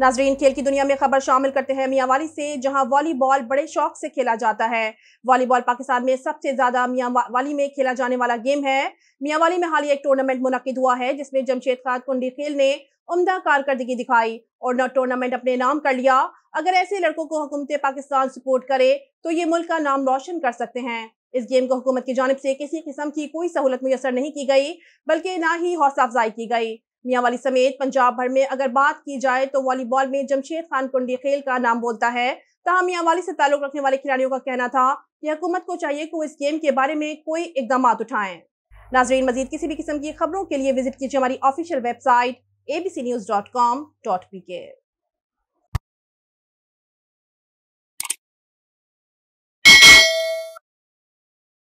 नाजरीन खेल की दुनिया में खबर शामिल करते हैं मियाँवाली से जहां वॉलीबॉल बड़े शौक से खेला जाता है वॉलीबॉल पाकिस्तान में सबसे ज्यादा मियाँवाली में खेला जाने वाला गेम है मियाँवाली में हाल ही एक टूर्नामेंट मुनद हुआ है जिसमें जमशेद खान कुंडी खेल ने उमदा कारकर्दगी दिखाई और न टूर्नामेंट अपने नाम कर लिया अगर ऐसे लड़कों को हुकूमत पाकिस्तान सपोर्ट करे तो ये मुल्क का नाम रोशन कर सकते हैं इस गेम को हुकूमत की जानब से किसी किस्म की कोई सहूलत मैसर नहीं की गई बल्कि ना ही हौसला अफजाई की गई मियांवाली समेत पंजाब भर में अगर बात की जाए तो वॉलीबॉल में जमशेद खान कुंडी खेल का नाम बोलता है तहम मियांवाली से ताल्लुक रखने वाले खिलाड़ियों का कहना था कि हुकूमत को चाहिए कि वो इस गेम के बारे में कोई इकदाम उठाएं नाजरीन मजीद किसी भी किस्म की खबरों के लिए विजिट कीजिए हमारी official website A B C news dot com dot P के